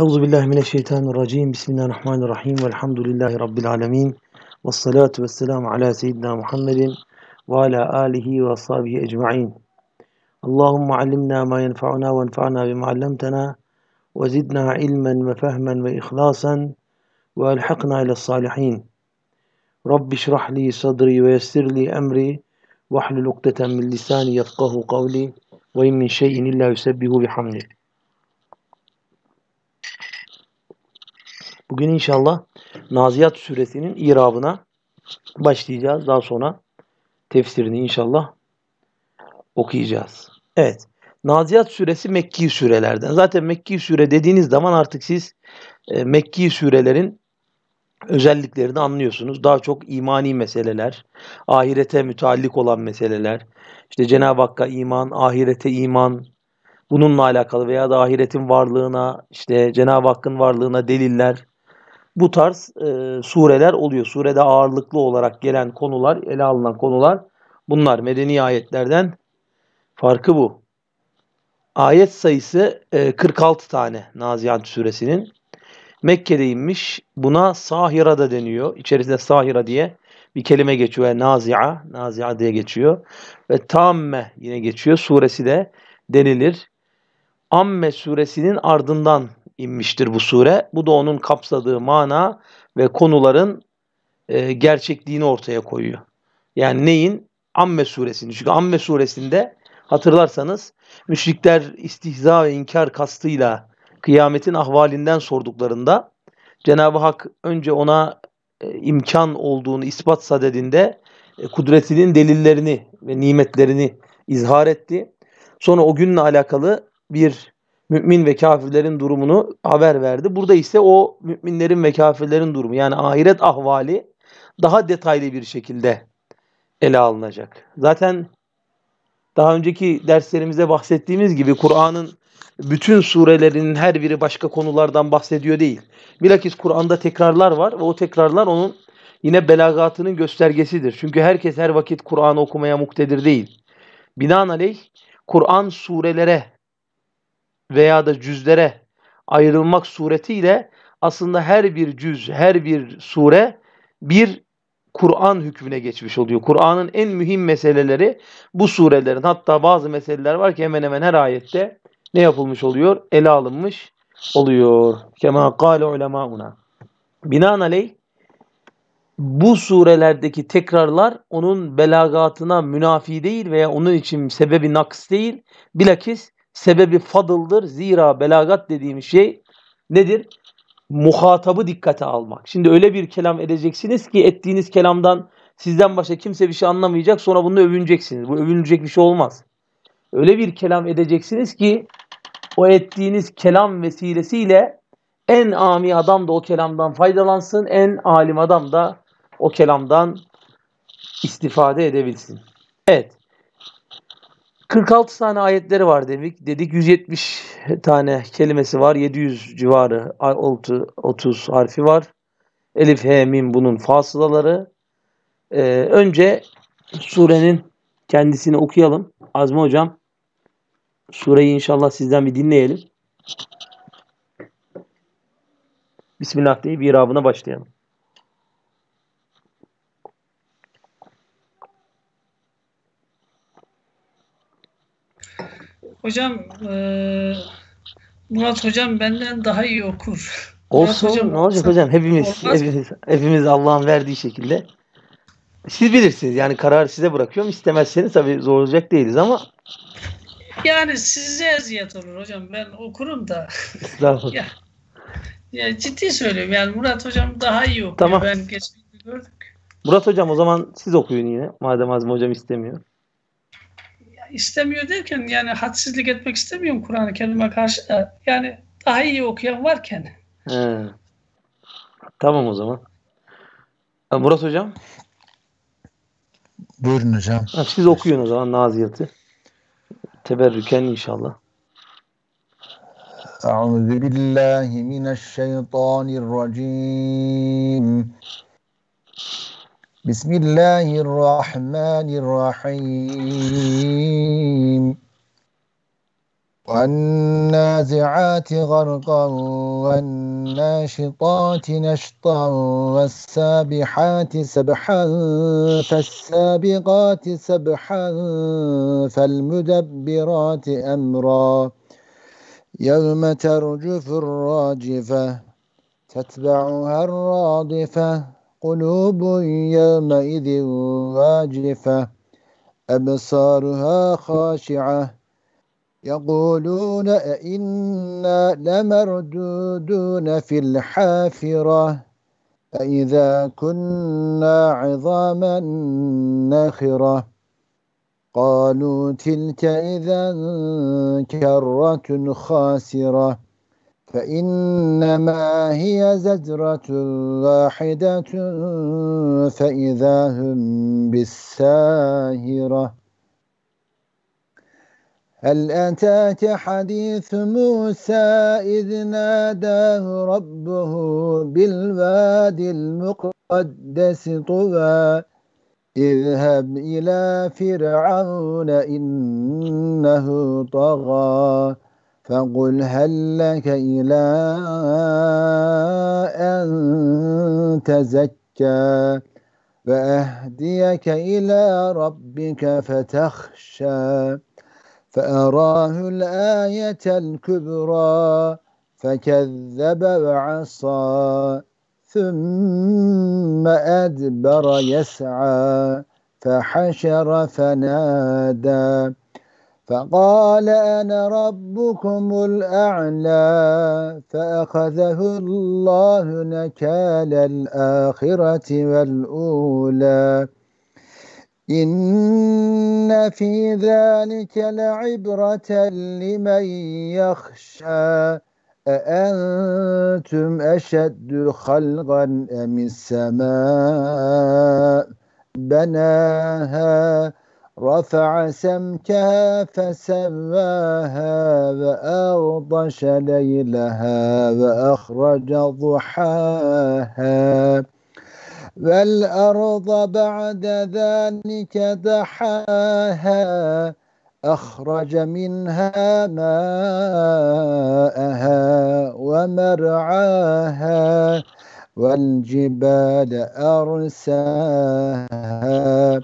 أعوذ بالله من الشيطان الرجيم بسم الله الرحمن الرحيم والحمد لله رب العالمين والصلاة والسلام على سيدنا محمد وعلى آله وصحبه أجمعين اللهم علمنا ما ينفعنا وانفعنا بما علمتنا وزدنا علما وفهما وإخلاصا وألحقنا إلى الصالحين رب اشرح لي صدري ويسر لي أمري واحلل عقدة من لساني يفقه قولي وإن من شيء إلا يسبه بحمده Bugün inşallah Naziyat suresinin irabına başlayacağız. Daha sonra tefsirini inşallah okuyacağız. Evet. Naziyat suresi Mekki surelerden. Zaten Mekki sure dediğiniz zaman artık siz e, Mekki surelerin özelliklerini anlıyorsunuz. Daha çok imani meseleler, ahirete müteallik olan meseleler, işte Cenab-ı Hakk'a iman, ahirete iman, bununla alakalı veya da ahiretin varlığına, işte Cenab-ı Hakk'ın varlığına deliller, bu tarz e, sureler oluyor. Surede ağırlıklı olarak gelen konular, ele alınan konular bunlar. Medeni ayetlerden farkı bu. Ayet sayısı e, 46 tane Nazihat suresinin. Mekke'de inmiş. Buna Sahira da deniyor. İçerisinde Sahira diye bir kelime geçiyor. Yani Nazia, Nazia diye geçiyor. Ve Tamme yine geçiyor. Suresi de denilir. Amme suresinin ardından inmiştir bu sure. Bu da onun kapsadığı mana ve konuların e, gerçekliğini ortaya koyuyor. Yani neyin? Amme suresini. Çünkü Amme suresinde hatırlarsanız müşrikler istihza ve inkar kastıyla kıyametin ahvalinden sorduklarında Cenab-ı Hak önce ona e, imkan olduğunu ispatsa sadedinde e, kudretinin delillerini ve nimetlerini izhar etti. Sonra o günle alakalı bir mümin ve kafirlerin durumunu haber verdi. Burada ise o müminlerin ve kafirlerin durumu yani ahiret ahvali daha detaylı bir şekilde ele alınacak. Zaten daha önceki derslerimizde bahsettiğimiz gibi Kur'an'ın bütün surelerinin her biri başka konulardan bahsediyor değil. Bilakis Kur'an'da tekrarlar var ve o tekrarlar onun yine belagatının göstergesidir. Çünkü herkes her vakit Kur'an okumaya muktedir değil. Binaenaleyh Kur'an surelere veya da cüzlere ayrılmak suretiyle aslında her bir cüz, her bir sure bir Kur'an hükmüne geçmiş oluyor. Kur'an'ın en mühim meseleleri bu surelerin hatta bazı meseleler var ki hemen hemen her ayette ne yapılmış oluyor? Ele alınmış oluyor. Kema kâle ulemauna. Binaenaleyh bu surelerdeki tekrarlar onun belagatına münafi değil veya onun için sebebi naks değil. Bilakis sebebi fadıldır. Zira belagat dediğim şey nedir? Muhatabı dikkate almak. Şimdi öyle bir kelam edeceksiniz ki ettiğiniz kelamdan sizden başka kimse bir şey anlamayacak. Sonra bunu övüneceksiniz. Bu övünülecek bir şey olmaz. Öyle bir kelam edeceksiniz ki o ettiğiniz kelam vesilesiyle en ami adam da o kelamdan faydalansın. En alim adam da o kelamdan istifade edebilsin. Evet. 46 tane ayetleri var dedik. Dedik 170 tane kelimesi var. 700 civarı 30 harfi var. Elif, He, Mim bunun fasılaları. Ee, önce surenin kendisini okuyalım. Azmi Hocam sureyi inşallah sizden bir dinleyelim. Bismillah deyip irabına başlayalım. Hocam e, Murat hocam benden daha iyi okur. Olsun hocam, ne olacak hocam hepimiz hepimiz, hepimiz Allah'ın verdiği şekilde. Siz bilirsiniz yani kararı size bırakıyorum. İstemezseniz tabii zorlayacak değiliz ama yani size eziyet olur hocam. Ben okurum da. Estağfurullah. ya, ya ciddi söylüyorum. Yani Murat hocam daha iyi okuyor. Tamam. Ben geçen gördük. Murat hocam o zaman siz okuyun yine. Madem Azmi hocam istemiyor istemiyor derken yani hadsizlik etmek istemiyorum Kur'an-ı Kerim'e karşı da. Yani daha iyi okuyan varken. He. Tamam o zaman. Murat Hocam. Buyurun hocam. Ha, siz okuyun o zaman Naziyat'ı. Teberrüken inşallah. أعوذ بالله من الشيطان الرجيم بسم الله الرحمن الرحيم والنازعات غرقا والناشطات نشطا والسابحات سبحا فالسابقات سبحا فالمدبرات أمرا يوم ترجف الراجفة تتبعها الرادفة قلوب يومئذ واجفة أبصارها خاشعة يقولون أئنا لمردودون في الحافرة أئذا كنا عظاما نخرة قالوا تلك إذا كرة خاسرة فإنما هي زجرة واحدة فإذا هم بالساهرة هل أتاك حديث موسى إذ ناداه ربه بالواد المقدس طوى اذهب إلى فرعون إنه طغى فقل هل لك إلى أن تزكى فأهديك إلى ربك فتخشى فأراه الآية الكبرى فكذب وعصى ثم أدبر يسعى فحشر فنادى فقال أنا ربكم الأعلى فأخذه الله نكال الآخرة والأولى إن في ذلك لعبرة لمن يخشى أأنتم أشد خلقا أم السماء بناها رفع سمكها فسواها وأغطش ليلها وأخرج ضحاها والأرض بعد ذلك دحاها أخرج منها ماءها ومرعاها والجبال أرساها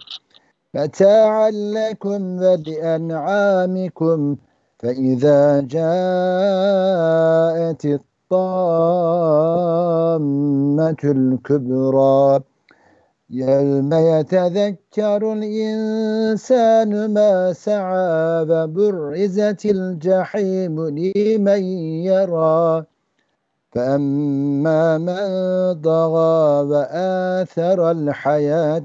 متاعا لكم ولأنعامكم فإذا جاءت الطامة الكبرى يوم يتذكر الإنسان ما سعى وبرزت الجحيم لمن يرى فأما من ضغى وآثر الحياة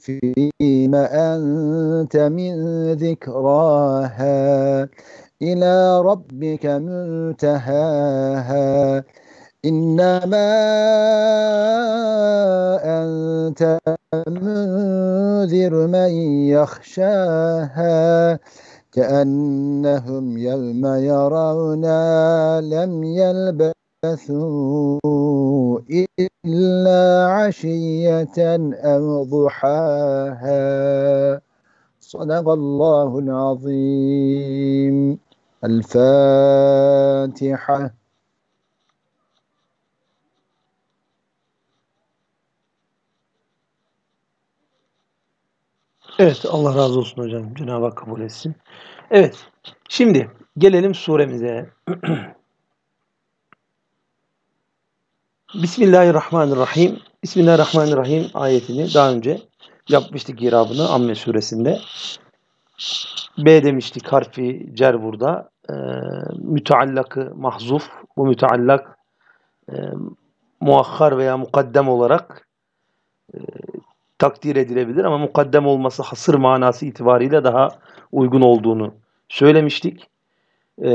فيما أنت من ذكراها إلى ربك منتهاها إنما أنت منذر من يخشاها كأنهم يوم يرون لم يلبثوا إلا عشية أو ضحاها صدق الله العظيم الفاتحة Evet Allah razı olsun hocam. Cenab-ı Hak kabul etsin. Evet şimdi gelelim suremize. Bismillahirrahmanirrahim. Bismillahirrahmanirrahim ayetini daha önce yapmıştık irabını Amme suresinde. B demiştik harfi cer burada. E, ee, müteallakı mahzuf. Bu müteallak e, muakhar veya mukaddem olarak e, takdir edilebilir ama mukaddem olması hasır manası itibariyle daha uygun olduğunu söylemiştik. E,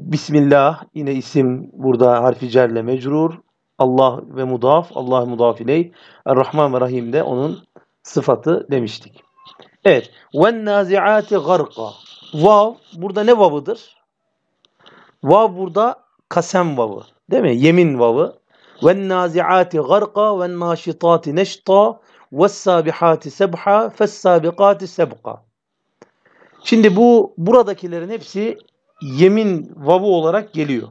Bismillah yine isim burada harfi cerle mecrur. Allah ve mudaf, Allah mudaf ileyh, Rahman ve Rahim de onun sıfatı demiştik. Evet. Ve naziati garqa. Vav burada ne vavıdır? Vav burada kasem vavı. Değil mi? Yemin vavı. Ve naziati garqa ve naşitati neşta ve sabihati sebha fe sabikati sebqa. Şimdi bu buradakilerin hepsi yemin vavı olarak geliyor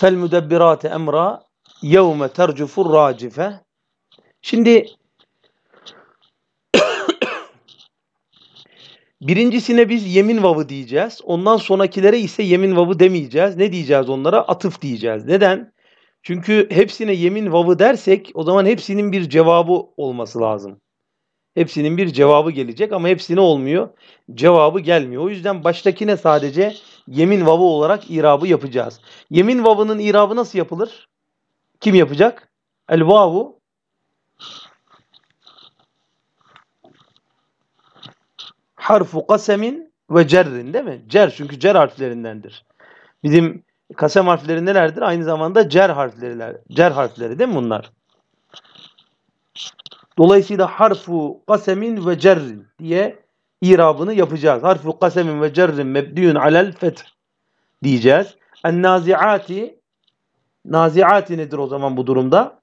fel müdebbirate emra yevme tercufur racife şimdi birincisine biz yemin vavı diyeceğiz. Ondan sonrakilere ise yemin vavı demeyeceğiz. Ne diyeceğiz onlara? Atıf diyeceğiz. Neden? Çünkü hepsine yemin vavı dersek o zaman hepsinin bir cevabı olması lazım. Hepsinin bir cevabı gelecek ama hepsine olmuyor. Cevabı gelmiyor. O yüzden baştakine sadece yemin vavı olarak irabı yapacağız. Yemin vavının irabı nasıl yapılır? Kim yapacak? El vavu harfu kasemin ve cerrin değil mi? Cer çünkü cer harflerindendir. Bizim kasem harfleri nelerdir? Aynı zamanda cer harfleriler. Cer harfleri değil mi bunlar? Dolayısıyla harfu kasemin ve cerrin diye irabını yapacağız. Harfu kasemin ve cerrin mebdiyun alel feth diyeceğiz. En naziati naziati nedir o zaman bu durumda?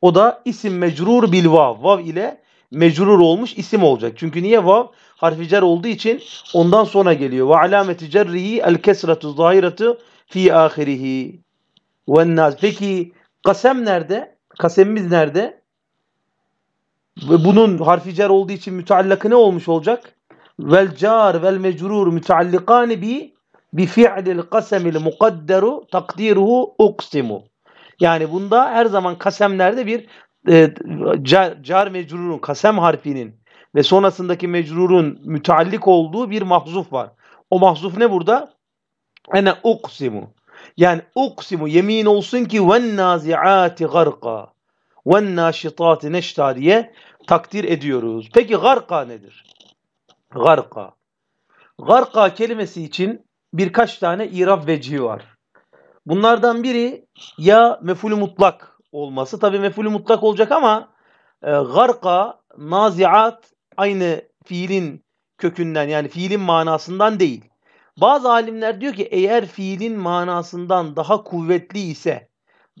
O da isim mecrur bil vav. Vav ile mecrur olmuş isim olacak. Çünkü niye vav? Harfi cer olduğu için ondan sonra geliyor. Ve alameti cerrihi el kesratu zahiratu fi ahirihi. Ve naz. Peki kasem nerede? Kasemimiz nerede? bunun harfi cer olduğu için müteallakı ne olmuş olacak? vel car vel mecrur müteallikane bi bi fi'lil kasemil mukadderu takdiruhu uksimu. Yani bunda her zaman kasemlerde bir e, car, car mecrurun kasem harfinin ve sonrasındaki mecrurun müteallik olduğu bir mahzuf var. O mahzuf ne burada? Ene uksimu. Yani uksimu yemin olsun ki ven naziati garqa, ven naşitati neşta diye takdir ediyoruz. Peki garqa nedir? Garka. Garka kelimesi için birkaç tane irab vecihi var. Bunlardan biri ya mefulü mutlak olması. Tabi mefulü mutlak olacak ama e, garka, naziat aynı fiilin kökünden yani fiilin manasından değil. Bazı alimler diyor ki eğer fiilin manasından daha kuvvetli ise,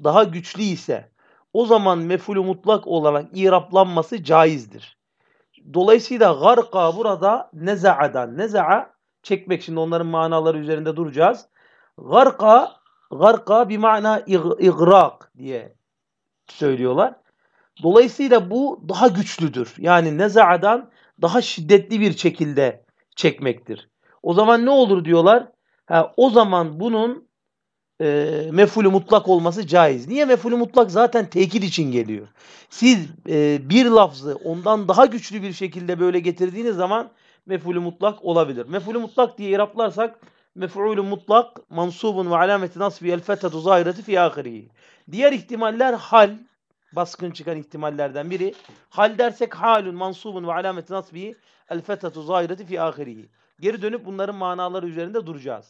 daha güçlü ise o zaman mefulü mutlak olarak iraplanması caizdir. Dolayısıyla garka burada neza'dan. Neza'a çekmek. Şimdi onların manaları üzerinde duracağız. Garka, garka bir mana igrak diye söylüyorlar. Dolayısıyla bu daha güçlüdür. Yani neza'dan daha şiddetli bir şekilde çekmektir. O zaman ne olur diyorlar? Ha, o zaman bunun e, mefulü mutlak olması caiz. Niye mefulü mutlak zaten tekit için geliyor. Siz e, bir lafzı ondan daha güçlü bir şekilde böyle getirdiğiniz zaman mefulü mutlak olabilir. Mefulü mutlak diye iraplarsak mef'ulü mutlak mansubun ve alameti nasbi el fethetu zahireti fi ahirihi. Diğer ihtimaller hal baskın çıkan ihtimallerden biri. Hal dersek halun mansubun ve alameti nasbi el fethetu zahireti fi ahirihi. Geri dönüp bunların manaları üzerinde duracağız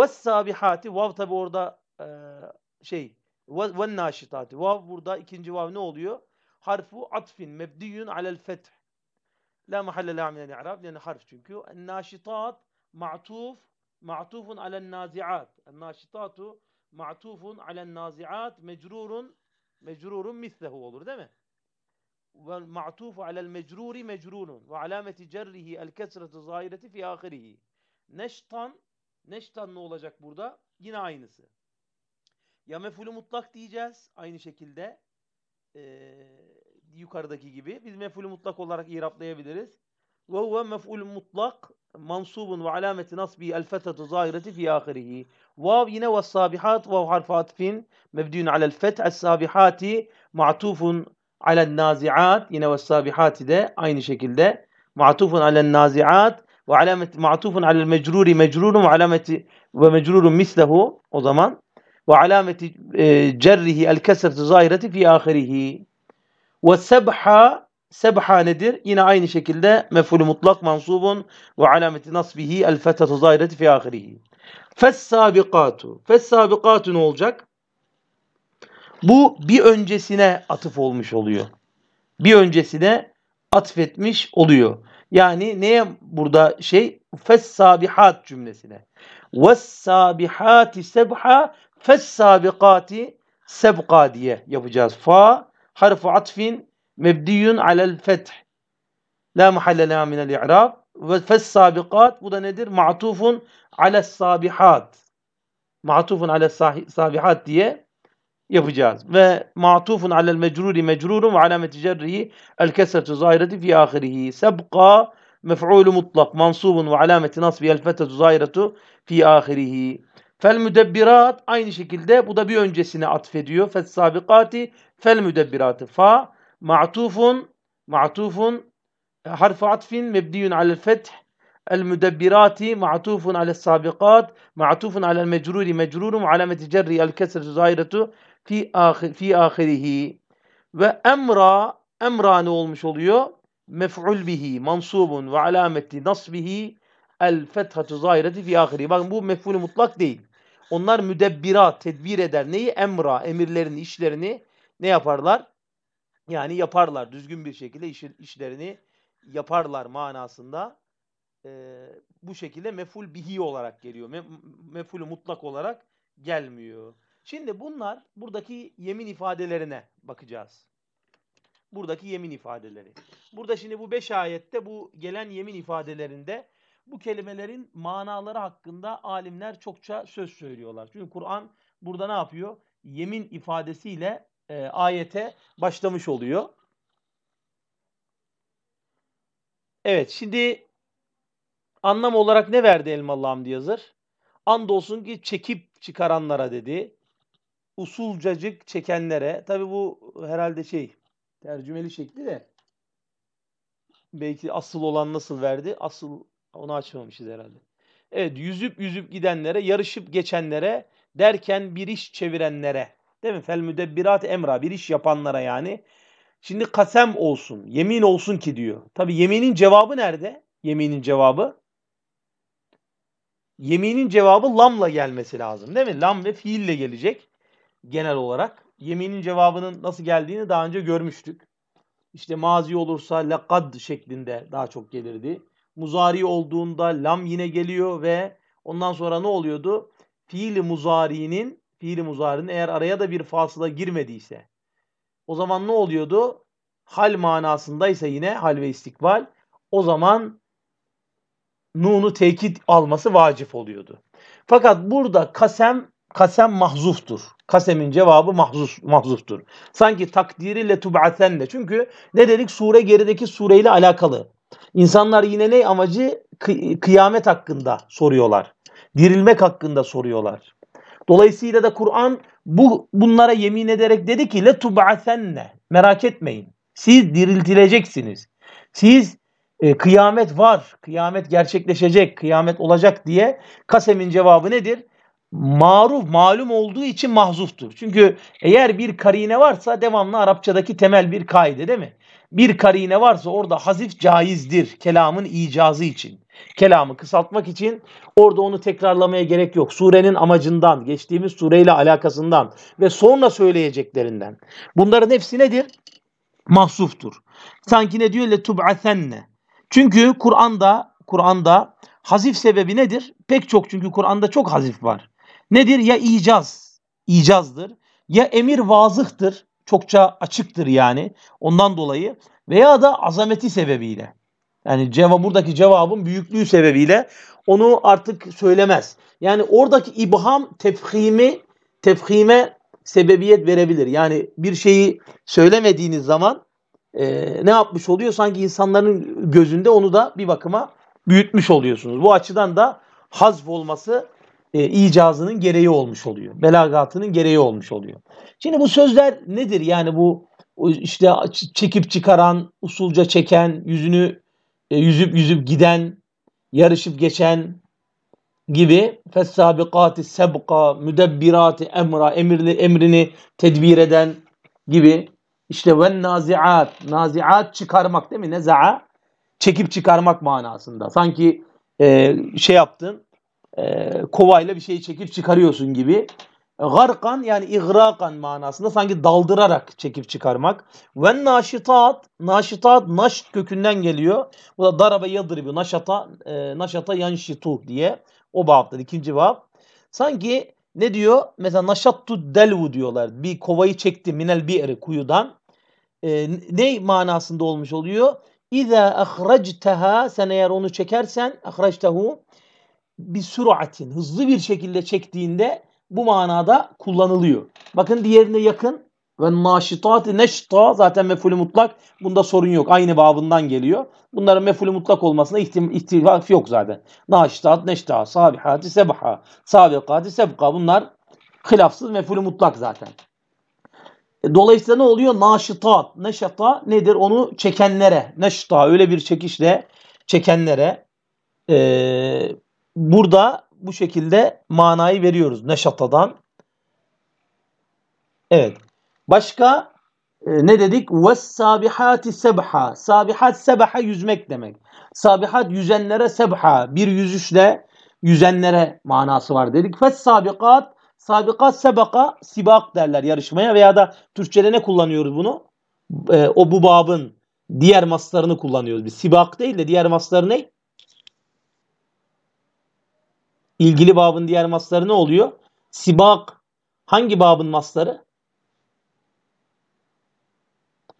sabihati vav tabi orada e, şey ve naşitati vav burada ikinci vav ne oluyor? Harfu atfin mebdiyun alel feth. La mahalle la minel i'rab yani harf çünkü. Naşitat ma'tuf ma'tufun alel nazi'at. Naşitatu ma'tufun alel nazi'at mecrurun mecrurun mislehu olur değil mi? والمعطوف على ve alameti وعلامة جره الكسرة الظاهرة fi آخره نشطا Neştan ne olacak burada? Yine aynısı. Ya mefulü mutlak diyeceğiz aynı şekilde. Ee, yukarıdaki gibi. Biz mefulü mutlak olarak iraplayabiliriz. Ve huve mef'ul mutlak mansubun ve alameti nasbi el fethetu zahireti fi ahirihi. Vav yine ve sabihat vav harfu atfin mebdiyun alel feth es sabihati ma'tufun alel nazi'at yine ve sabihati de aynı şekilde ma'tufun alel nazi'at وعلامة معطوف على المجرور مجرور وعلامة ومجرور مثله o zaman وعلامة جره الكسرة ظاهرة في آخره وسبحة Sebha nedir? Yine aynı şekilde meful mutlak mansubun ve alameti nasbihi el fethatu zahireti fi ahirihi. Fessabikatu. Fessabikatu ne olacak? Bu bir öncesine atıf olmuş oluyor. Bir öncesine atfetmiş oluyor. Yani neye burada şey? Fessabihat cümlesine. Vessabihati sebha fessabikati sebqa diye yapacağız. Fa harfu atfin mebdiyun alel feth. La muhalle leha minel i'rab. Ve fessabikat bu da nedir? Ma'tufun alel sabihat. Ma'tufun alel sabihat diye yapacağız. Ve matufun alel mecruri mecrurun ve alameti cerrihi el kesretu zahireti fi ahirihi. Sebqa mef'ulu mutlak mansubun ve alameti nasbi el fetetu zahiretu fi ahirihi. Fel müdebbirat aynı şekilde bu da bir öncesine atfediyor. Fel sabikati fel müdebbiratı fa ma'tufun ma'tufun harfu atfin mebniyun alel feth المدبراتي معطوف على السابقات معطوف على المجرور مجرور وعلامة جره الكسر ظاهرة fi ahir, fi ahirihi ve emra emra ne olmuş oluyor? Mef'ul bihi mansubun ve alameti nasbihi el fethatu zahireti fi ahiri. Bakın bu mef'ul mutlak değil. Onlar müdebbira tedbir eder. Neyi? Emra emirlerini, işlerini ne yaparlar? Yani yaparlar. Düzgün bir şekilde iş, işlerini yaparlar manasında. Ee, bu şekilde mef'ul bihi olarak geliyor. Me, mef'ul mutlak olarak gelmiyor. Şimdi bunlar buradaki yemin ifadelerine bakacağız. Buradaki yemin ifadeleri. Burada şimdi bu beş ayette bu gelen yemin ifadelerinde bu kelimelerin manaları hakkında alimler çokça söz söylüyorlar. Çünkü Kur'an burada ne yapıyor? Yemin ifadesiyle e, ayete başlamış oluyor. Evet şimdi anlam olarak ne verdi Elmalı Hamdi Yazır? Andolsun ki çekip çıkaranlara dedi usulcacık çekenlere tabi bu herhalde şey tercümeli şekli de belki asıl olan nasıl verdi asıl onu açmamışız herhalde. Evet yüzüp yüzüp gidenlere yarışıp geçenlere derken bir iş çevirenlere değil mi? Fel müdebbirat emra bir iş yapanlara yani. Şimdi kasem olsun yemin olsun ki diyor. Tabi yeminin cevabı nerede? Yeminin cevabı yeminin cevabı lamla gelmesi lazım değil mi? Lam ve fiille gelecek genel olarak. Yeminin cevabının nasıl geldiğini daha önce görmüştük. İşte mazi olursa lakad şeklinde daha çok gelirdi. Muzari olduğunda lam yine geliyor ve ondan sonra ne oluyordu? Fiili muzari'nin fiili muzari'nin eğer araya da bir fasıla girmediyse o zaman ne oluyordu? Hal manasındaysa yine hal ve istikbal o zaman nunu tekit alması vacip oluyordu. Fakat burada kasem kasem mahzuftur. Kasemin cevabı mahzuf, mahzuftur. Sanki takdiri letub'atenle. Çünkü ne dedik? Sure gerideki sureyle alakalı. İnsanlar yine ne amacı? Kıyamet hakkında soruyorlar. Dirilmek hakkında soruyorlar. Dolayısıyla da Kur'an bu bunlara yemin ederek dedi ki letub'atenne. Merak etmeyin. Siz diriltileceksiniz. Siz e, kıyamet var, kıyamet gerçekleşecek, kıyamet olacak diye kasemin cevabı nedir? maruf malum olduğu için mahzuftur. Çünkü eğer bir karine varsa devamlı Arapçadaki temel bir kaide değil mi? Bir karine varsa orada hazif caizdir kelamın icazı için. Kelamı kısaltmak için orada onu tekrarlamaya gerek yok. Surenin amacından, geçtiğimiz sureyle alakasından ve sonra söyleyeceklerinden. Bunların hepsi nedir? Mahsuftur. Sanki ne diyor? Letub'athenne. Çünkü Kur'an'da Kur'an'da hazif sebebi nedir? Pek çok çünkü Kur'an'da çok hazif var nedir? Ya icaz, icazdır. Ya emir vazıhtır, çokça açıktır yani ondan dolayı veya da azameti sebebiyle. Yani cevap buradaki cevabın büyüklüğü sebebiyle onu artık söylemez. Yani oradaki ibham tefhimi tefhime sebebiyet verebilir. Yani bir şeyi söylemediğiniz zaman e, ne yapmış oluyor? Sanki insanların gözünde onu da bir bakıma büyütmüş oluyorsunuz. Bu açıdan da hazf olması e, icazının gereği olmuş oluyor. Belagatının gereği olmuş oluyor. Şimdi bu sözler nedir? Yani bu işte çekip çıkaran, usulca çeken, yüzünü e, yüzüp yüzüp giden, yarışıp geçen gibi fessabikati sebka müdebbirati emra emirli emrini tedbir eden gibi işte ve naziat naziat çıkarmak değil mi neza'a çekip çıkarmak manasında sanki e, şey yaptın e, kovayla bir şeyi çekip çıkarıyorsun gibi. Garkan yani igrakan manasında sanki daldırarak çekip çıkarmak. Ve naşitat, naşitat naş kökünden geliyor. Bu da darabe yadribi, naşata, e, naşata yanşitu diye. O babdan ikinci bab. Sanki ne diyor? Mesela naşattu delvu diyorlar. Bir kovayı çekti minel bi'ri kuyudan. E, ne manasında olmuş oluyor? İza ahrajteha sen eğer onu çekersen ahrajtehu bir süratin hızlı bir şekilde çektiğinde bu manada kullanılıyor. Bakın diğerine yakın ve naşitati neşta zaten mefulü mutlak bunda sorun yok. Aynı babından geliyor. Bunların mefulü mutlak olmasına ihtilaf yok zaten. Naşitat, neşta, sabihati, sebaha, sabikati, sebka bunlar hilafsız mefulü mutlak zaten. E, dolayısıyla ne oluyor? Naşitat. Neşata nedir? Onu çekenlere. Neşta öyle bir çekişle çekenlere ee, burada bu şekilde manayı veriyoruz neşatadan. Evet. Başka e, ne dedik? Ve sabihati sebha. Sabihat sebha yüzmek demek. Sabihat yüzenlere sebha. Bir yüzüşle yüzenlere manası var dedik. Fes sabikat sabikat sebaka sibak derler yarışmaya veya da Türkçede ne kullanıyoruz bunu? E, o bu babın diğer maslarını kullanıyoruz. Bir sibak değil de diğer masları ne? ilgili babın diğer masları ne oluyor? Sibak hangi babın masları?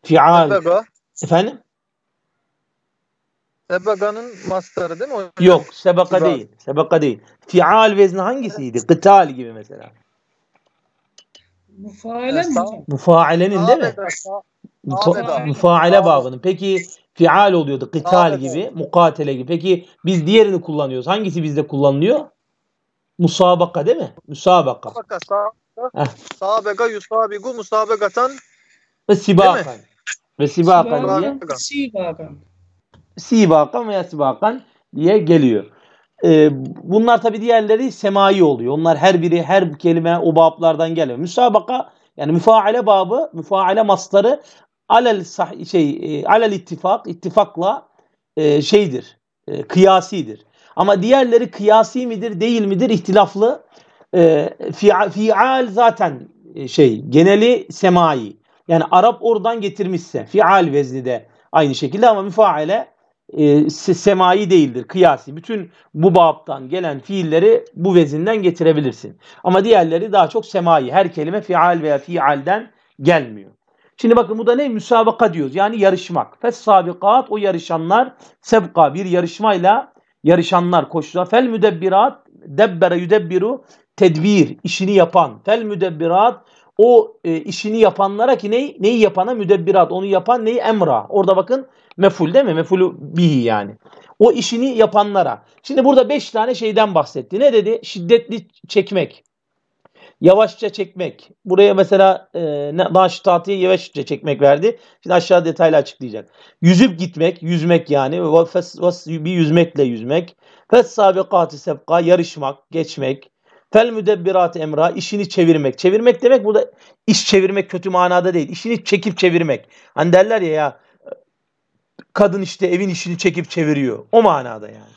Fial. Sebeba. Efendim? Sebaga'nın masları değil mi? Hocam? Yok, sebaka değil. Sebaka değil. Fial vezni hangisiydi? Kıtal gibi mesela. Mufaile mi? Ee, Mufailenin değil mi? Mufaile babının. Peki fial oluyordu. Kıtal gibi, mukatele gibi. Peki biz diğerini kullanıyoruz. Hangisi bizde kullanılıyor? Musabaka değil mi? Musabaka. Musabaka, sabaka. Sabeka, yusabigu, musabakatan. Ve sibakan. Ve sibakan diye. Sibakan. Sibakan veya sibakan diye geliyor. Ee, bunlar tabi diğerleri semai oluyor. Onlar her biri her kelime o bablardan geliyor. Müsabaka yani müfaale babı, müfaale masları alel şey e, alel ittifak, ittifakla e, şeydir, e, kıyasidir. Ama diğerleri kıyasi midir değil midir ihtilaflı. E, fial, zaten e, şey geneli semai. Yani Arap oradan getirmişse fial vezni de aynı şekilde ama müfaale e, semai değildir kıyasi. Bütün bu babtan gelen fiilleri bu vezinden getirebilirsin. Ama diğerleri daha çok semai. Her kelime fial veya fialden gelmiyor. Şimdi bakın bu da ne? Müsabaka diyoruz. Yani yarışmak. Fes sabikat o yarışanlar sebka bir yarışmayla yarışanlar, koşucular. Fel müdebbirat, debbere yüdebbiru, tedbir, işini yapan. Fel müdebbirat, o e, işini yapanlara ki neyi, neyi yapana müdebbirat, onu yapan neyi emra. Orada bakın meful değil mi? Mefulu bihi yani. O işini yapanlara. Şimdi burada beş tane şeyden bahsetti. Ne dedi? Şiddetli çekmek yavaşça çekmek. Buraya mesela e, Naşit Atı'ya yavaşça çekmek verdi. Şimdi aşağı detaylı açıklayacak. Yüzüp gitmek, yüzmek yani. Bir yüzmekle yüzmek. Fes sabikati sebka, yarışmak, geçmek. Fel müdebbirat emra, işini çevirmek. Çevirmek demek burada iş çevirmek kötü manada değil. İşini çekip çevirmek. Hani derler ya ya kadın işte evin işini çekip çeviriyor. O manada yani.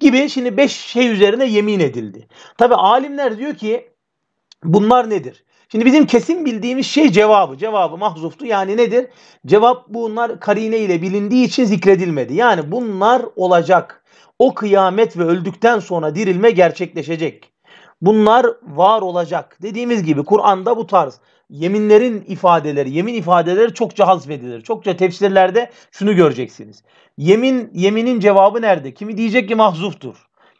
Gibi şimdi beş şey üzerine yemin edildi. Tabi alimler diyor ki Bunlar nedir? Şimdi bizim kesin bildiğimiz şey cevabı. Cevabı mahzuftu. Yani nedir? Cevap bunlar karine ile bilindiği için zikredilmedi. Yani bunlar olacak. O kıyamet ve öldükten sonra dirilme gerçekleşecek. Bunlar var olacak. Dediğimiz gibi Kur'an'da bu tarz yeminlerin ifadeleri, yemin ifadeleri çokça hazmedilir. Çokça tefsirlerde şunu göreceksiniz. Yemin, yeminin cevabı nerede? Kimi diyecek ki mahzuftur.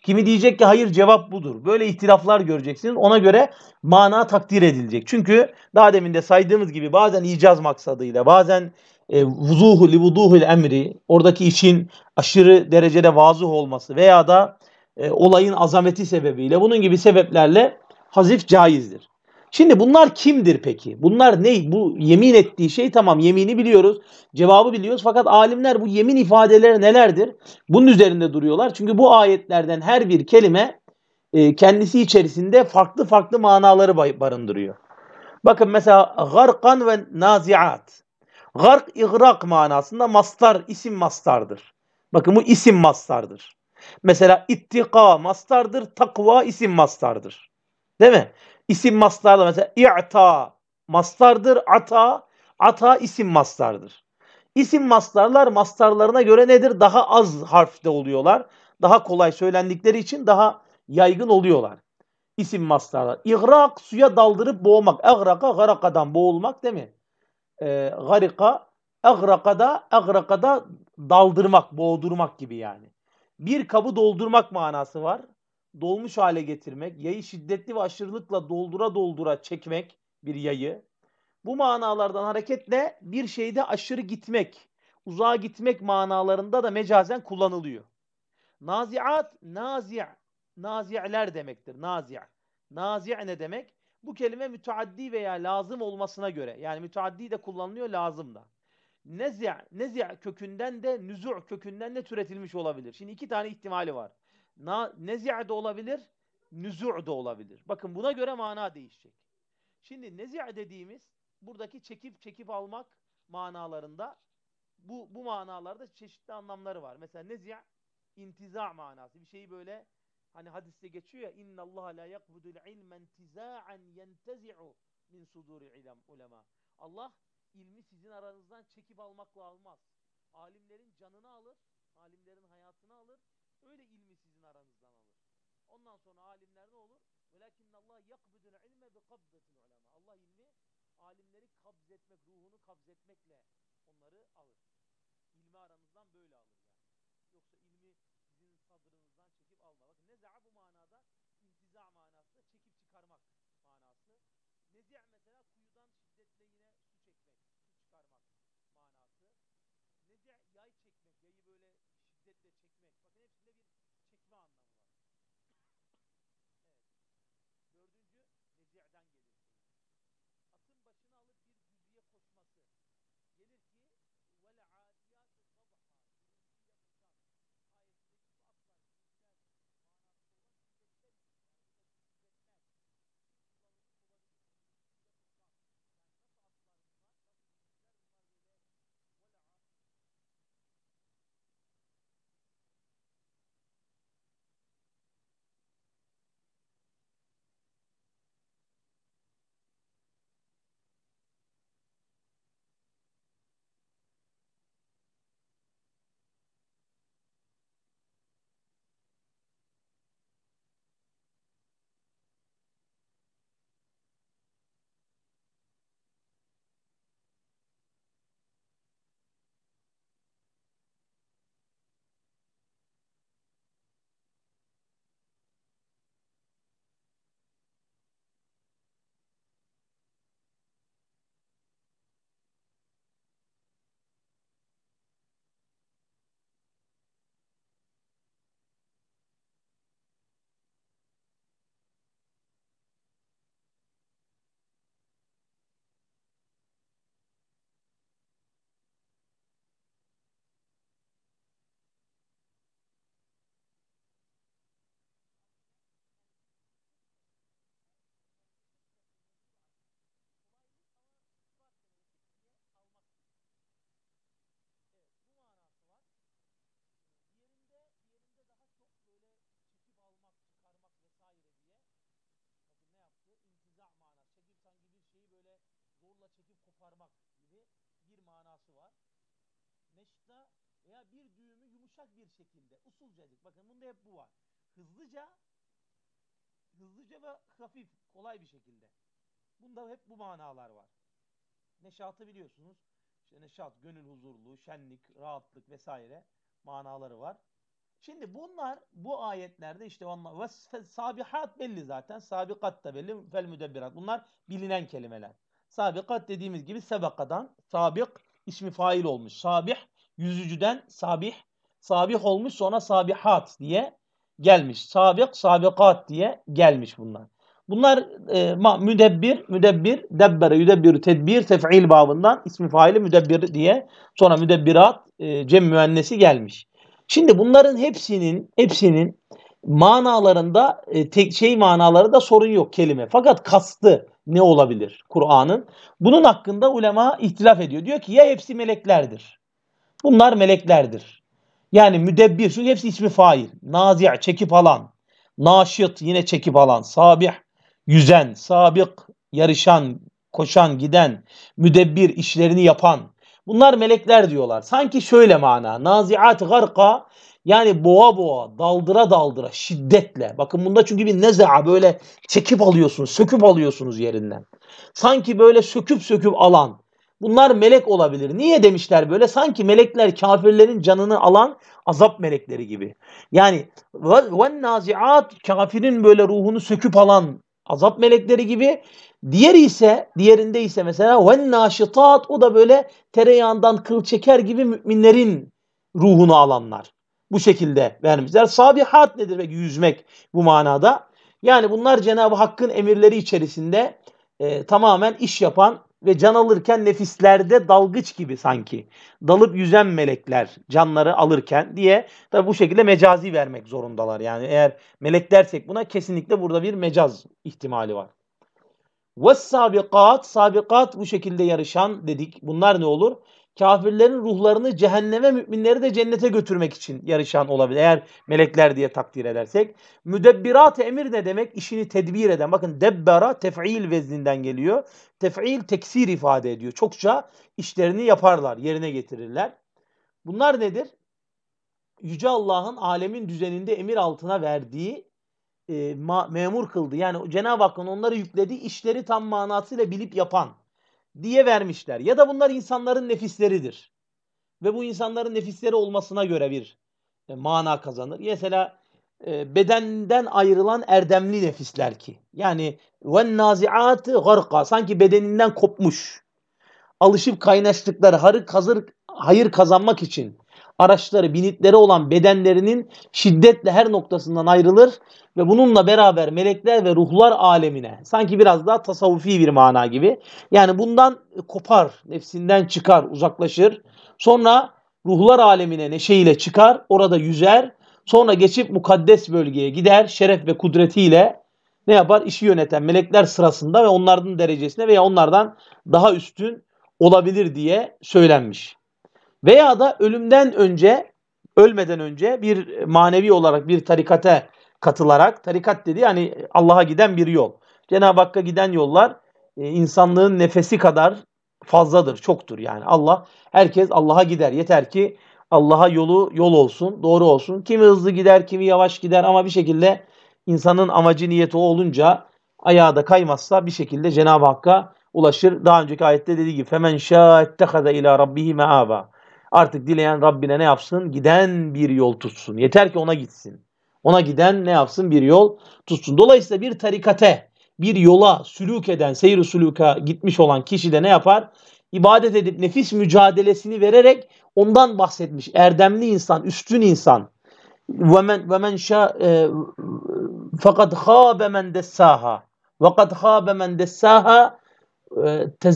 Kimi diyecek ki hayır cevap budur. Böyle ihtilaflar göreceksiniz. Ona göre mana takdir edilecek. Çünkü daha demin de saydığımız gibi bazen icaz maksadıyla bazen e, vuzuhu li vuduhul emri oradaki işin aşırı derecede vazıh olması veya da e, olayın azameti sebebiyle bunun gibi sebeplerle hazif caizdir. Şimdi bunlar kimdir peki? Bunlar ne? Bu yemin ettiği şey tamam yemini biliyoruz. Cevabı biliyoruz. Fakat alimler bu yemin ifadeleri nelerdir? Bunun üzerinde duruyorlar. Çünkü bu ayetlerden her bir kelime e, kendisi içerisinde farklı farklı manaları barındırıyor. Bakın mesela garkan ve naziat. Gark igrak manasında mastar isim mastardır. Bakın bu isim mastardır. Mesela ittika mastardır, takva isim mastardır. Değil mi? isim mastarla mesela i'ta maslardır ata, ata isim maslardır. İsim mastarlar mastarlarına göre nedir? Daha az harfte oluyorlar. Daha kolay söylendikleri için daha yaygın oluyorlar. İsim mastarlar. İğrak suya daldırıp boğmak. Ağraka garakadan boğulmak değil mi? Ee, garika ağrakada da daldırmak, boğdurmak gibi yani. Bir kabı doldurmak manası var dolmuş hale getirmek, yayı şiddetli ve aşırılıkla doldura doldura çekmek bir yayı. Bu manalardan hareketle bir şeyde aşırı gitmek, uzağa gitmek manalarında da mecazen kullanılıyor. Nazi'at, nazia, nazi'ler demektir. nazia. Nazia ne demek? Bu kelime müteaddi veya lazım olmasına göre. Yani müteaddi de kullanılıyor, lazım da. Nezia, nezia kökünden de nüzu' kökünden de türetilmiş olabilir. Şimdi iki tane ihtimali var na, nezi'de olabilir, nüzu' da olabilir. Bakın buna göre mana değişecek. Şimdi nezi' dediğimiz buradaki çekip çekip almak manalarında bu, bu manalarda çeşitli anlamları var. Mesela nezi' intiza manası. Bir şeyi böyle hani hadiste geçiyor ya inna Allah la yakbudul ilmen tizaen yentezi'u min suduri ilam ulema. Allah ilmi sizin aranızdan çekip almakla almaz. Alimlerin canını alır, alimlerin hayatını alır Öyle ilmi sizin aranızdan alır. Ondan sonra alimler ne olur? وَلَكِنَّ اللّٰهِ يَقْبِدُ الْعِلْمَ بِقَبْدَةِ الْعُلَمَا Allah ilmi alimleri kabzetmek, ruhunu kabzetmekle onları alır. İlmi aranızdan böyle alır yani. Yoksa ilmi sizin sadrınızdan çekip alma. Bakın neza'a bu manada intiza manası çekip çıkarmak manası. Nezi' mesela kuyudan şiddetle yine su çekmek, su çıkarmak manası. Nezi' yay çekmek de çekmek. Bakın hepsinde bir çekme anlamı var. Evet. Dördüncü nezi'den gelir. zorla çekip koparmak gibi bir manası var. Neşta veya bir düğümü yumuşak bir şekilde usulcacık bakın bunda hep bu var. Hızlıca hızlıca ve hafif kolay bir şekilde. Bunda hep bu manalar var. Neşatı biliyorsunuz. İşte neşat, gönül huzurlu, şenlik, rahatlık vesaire manaları var. Şimdi bunlar bu ayetlerde işte onlar sabihat belli zaten. Sabikat da belli. Fel müdebbirat. Bunlar bilinen kelimeler. Sabikat dediğimiz gibi sebakadan sabik ismi fail olmuş. Sabih yüzücüden sabih sabih olmuş sonra sabihat diye gelmiş. Sabık, sabikat diye gelmiş bunlar. Bunlar e, ma, müdebbir, müdebbir, debbere, yüdebbir, tedbir, tef'il babından ismi faili müdebbir diye sonra müdebbirat e, cem müennesi gelmiş. Şimdi bunların hepsinin hepsinin manalarında e, tek şey manaları da sorun yok kelime. Fakat kastı ne olabilir Kur'an'ın? Bunun hakkında ulema ihtilaf ediyor. Diyor ki ya hepsi meleklerdir. Bunlar meleklerdir. Yani müdebbir çünkü hepsi ismi fail. Nazi' çekip alan. Naşit yine çekip alan. Sabih yüzen. Sabık yarışan, koşan, giden. Müdebbir işlerini yapan. Bunlar melekler diyorlar. Sanki şöyle mana. Naziat garka yani boğa boğa, daldıra daldıra, şiddetle. Bakın bunda çünkü bir neza'a böyle çekip alıyorsunuz, söküp alıyorsunuz yerinden. Sanki böyle söküp söküp alan. Bunlar melek olabilir. Niye demişler böyle? Sanki melekler kafirlerin canını alan azap melekleri gibi. Yani ve naziat kafirin böyle ruhunu söküp alan azap melekleri gibi. Diğeri ise, diğerinde ise mesela ve naşitat o da böyle tereyağından kıl çeker gibi müminlerin ruhunu alanlar. Bu şekilde vermişler. Sabihat nedir peki? Yüzmek bu manada. Yani bunlar Cenab-ı Hakk'ın emirleri içerisinde e, tamamen iş yapan ve can alırken nefislerde dalgıç gibi sanki. Dalıp yüzen melekler canları alırken diye tabi bu şekilde mecazi vermek zorundalar. Yani eğer melek dersek buna kesinlikle burada bir mecaz ihtimali var. Ve sabikat, sabikat bu şekilde yarışan dedik. Bunlar ne olur? kafirlerin ruhlarını cehenneme, müminleri de cennete götürmek için yarışan olabilir. Eğer melekler diye takdir edersek. Müdebbirat emir ne demek? İşini tedbir eden. Bakın debbera tef'il vezninden geliyor. Tef'il teksir ifade ediyor. Çokça işlerini yaparlar, yerine getirirler. Bunlar nedir? Yüce Allah'ın alemin düzeninde emir altına verdiği e, ma, memur kıldı. Yani Cenab-ı Hakk'ın onları yüklediği işleri tam manasıyla bilip yapan diye vermişler. Ya da bunlar insanların nefisleridir. Ve bu insanların nefisleri olmasına göre bir e, mana kazanır. Mesela e, bedenden ayrılan erdemli nefisler ki. Yani ve naziatı garka sanki bedeninden kopmuş. Alışıp kaynaştıkları harık hazır hayır kazanmak için araçları, binitleri olan bedenlerinin şiddetle her noktasından ayrılır ve bununla beraber melekler ve ruhlar alemine sanki biraz daha tasavvufi bir mana gibi. Yani bundan kopar, nefsinden çıkar, uzaklaşır. Sonra ruhlar alemine neşeyle çıkar, orada yüzer. Sonra geçip mukaddes bölgeye gider şeref ve kudretiyle ne yapar? İşi yöneten melekler sırasında ve onların derecesine veya onlardan daha üstün olabilir diye söylenmiş. Veya da ölümden önce, ölmeden önce bir manevi olarak bir tarikate katılarak, tarikat dedi yani Allah'a giden bir yol. Cenab-ı Hakk'a giden yollar e, insanlığın nefesi kadar fazladır, çoktur yani. Allah, herkes Allah'a gider. Yeter ki Allah'a yolu yol olsun, doğru olsun. Kimi hızlı gider, kimi yavaş gider ama bir şekilde insanın amacı niyeti o olunca ayağı da kaymazsa bir şekilde Cenab-ı Hakk'a ulaşır. Daha önceki ayette dediği gibi femen şâ ettehaze ilâ rabbihi meâba. Artık dileyen Rabbine ne yapsın? Giden bir yol tutsun. Yeter ki ona gitsin. Ona giden ne yapsın? Bir yol tutsun. Dolayısıyla bir tarikate, bir yola sülük eden, seyir sülüka gitmiş olan kişi de ne yapar? İbadet edip nefis mücadelesini vererek ondan bahsetmiş. Erdemli insan, üstün insan. وَمَنْ, وَمَنْ شَا e, فَقَدْ خَابَ مَنْ دَسَّاهَا وَقَدْ خَابَ مَنْ دَسَّاهَا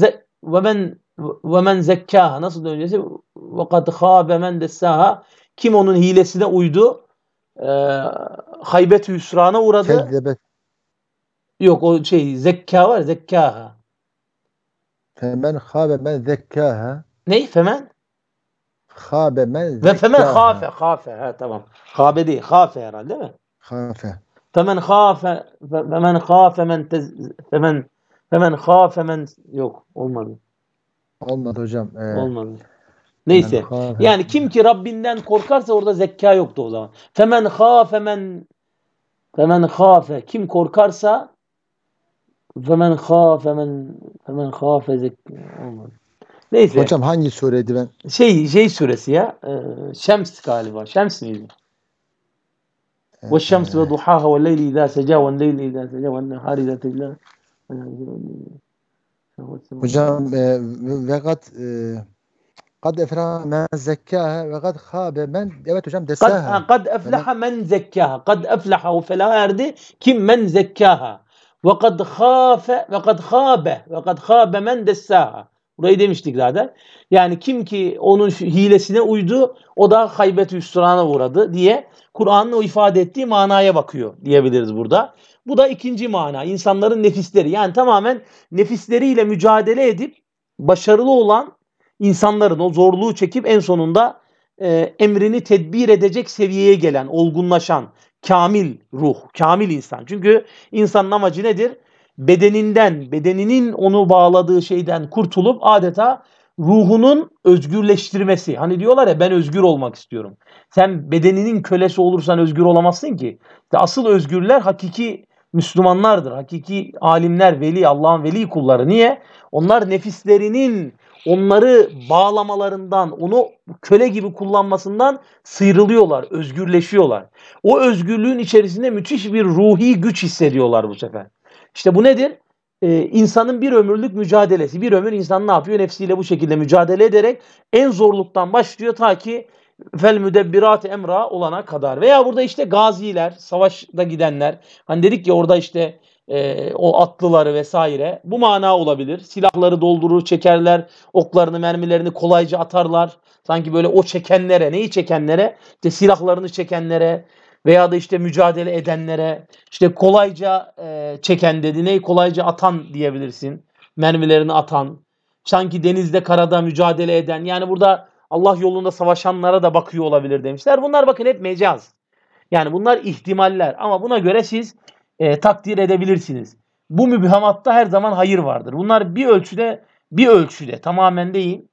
e, وَمَنْ ve men zekkaha nasıl da öncesi ve kad khabe men dessaha kim onun hilesine uydu e, ee, haybet hüsrana uğradı. Kezzebet. Yok o şey zekka var zekkaha. Femen khabe men zekkaha. Ney femen? Khabe men zekkaha. Ve femen khafe khafe ha tamam. Khabe değil khafe herhalde değil mi? Khafe. Femen khafe femen khafe men tez, femen femen khafe men yok olmadı. Olmadı hocam. Ee, Olmadı. Neyse. Yani kim ki Rabbinden korkarsa orada zeka yoktu o zaman. Femen hafe men femen hafe kim korkarsa femen hafe men femen hafe zek olmadı. Neyse. Hocam hangi sureydi ben? Şey şey suresi ya. E, şems galiba. Şems miydi? Ve şems ve duhaha ve leyli izâ secâ ve leyli izâ secâ ve Hocam e, ve kat e, kad eflaha men zekkaha ve kad habe men evet hocam desaha. Kad, kad eflaha men zekkaha. Kad eflaha ve felaha erdi. Kim men zekkaha. Ve kad khafe ve kad khabe ve kad khabe men desaha. Burayı demiştik zaten. Yani kim ki onun hilesine uydu o da haybet hüsrana uğradı diye Kur'an'ın o ifade ettiği manaya bakıyor diyebiliriz burada. Bu da ikinci mana. İnsanların nefisleri. Yani tamamen nefisleriyle mücadele edip başarılı olan insanların o zorluğu çekip en sonunda e, emrini tedbir edecek seviyeye gelen, olgunlaşan, kamil ruh, kamil insan. Çünkü insanın amacı nedir? Bedeninden, bedeninin onu bağladığı şeyden kurtulup adeta ruhunun özgürleştirmesi. Hani diyorlar ya ben özgür olmak istiyorum. Sen bedeninin kölesi olursan özgür olamazsın ki. Asıl özgürler hakiki Müslümanlardır. Hakiki alimler, veli, Allah'ın veli kulları. Niye? Onlar nefislerinin onları bağlamalarından, onu köle gibi kullanmasından sıyrılıyorlar, özgürleşiyorlar. O özgürlüğün içerisinde müthiş bir ruhi güç hissediyorlar bu sefer. İşte bu nedir? Ee, insanın bir ömürlük mücadelesi. Bir ömür insan ne yapıyor? Nefsiyle bu şekilde mücadele ederek en zorluktan başlıyor ta ki fel müdebbirat emra olana kadar veya burada işte gaziler, savaşta gidenler hani dedik ya orada işte e, o atlıları vesaire bu mana olabilir. Silahları doldurur, çekerler, oklarını, mermilerini kolayca atarlar. Sanki böyle o çekenlere, neyi çekenlere? İşte silahlarını çekenlere veya da işte mücadele edenlere, işte kolayca e, çeken dedi, neyi kolayca atan diyebilirsin. Mermilerini atan, sanki denizde, karada mücadele eden. Yani burada Allah yolunda savaşanlara da bakıyor olabilir demişler. Bunlar bakın hep mecaz. Yani bunlar ihtimaller ama buna göre siz e, takdir edebilirsiniz. Bu mübhamatta her zaman hayır vardır. Bunlar bir ölçüde bir ölçüde tamamen değil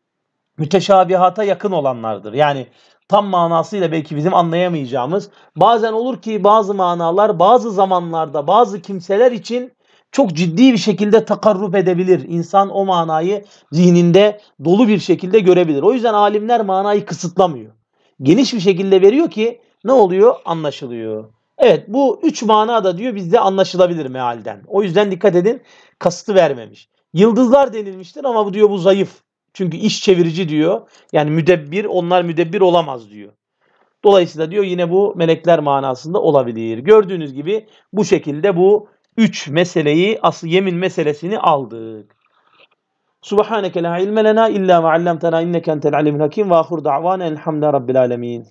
müteşabihata yakın olanlardır. Yani tam manasıyla belki bizim anlayamayacağımız bazen olur ki bazı manalar bazı zamanlarda bazı kimseler için çok ciddi bir şekilde takarrup edebilir. İnsan o manayı zihninde dolu bir şekilde görebilir. O yüzden alimler manayı kısıtlamıyor. Geniş bir şekilde veriyor ki ne oluyor? Anlaşılıyor. Evet bu üç mana da diyor bizde anlaşılabilir mealden. O yüzden dikkat edin kastı vermemiş. Yıldızlar denilmiştir ama bu diyor bu zayıf. Çünkü iş çevirici diyor. Yani müdebbir onlar müdebbir olamaz diyor. Dolayısıyla diyor yine bu melekler manasında olabilir. Gördüğünüz gibi bu şekilde bu üç meseleyi, asıl yemin meselesini aldık. Subhaneke la ilme lena illa ma allamtena inneke entel alimul hakim ve ahur da'vana elhamdülillahi rabbil alemin.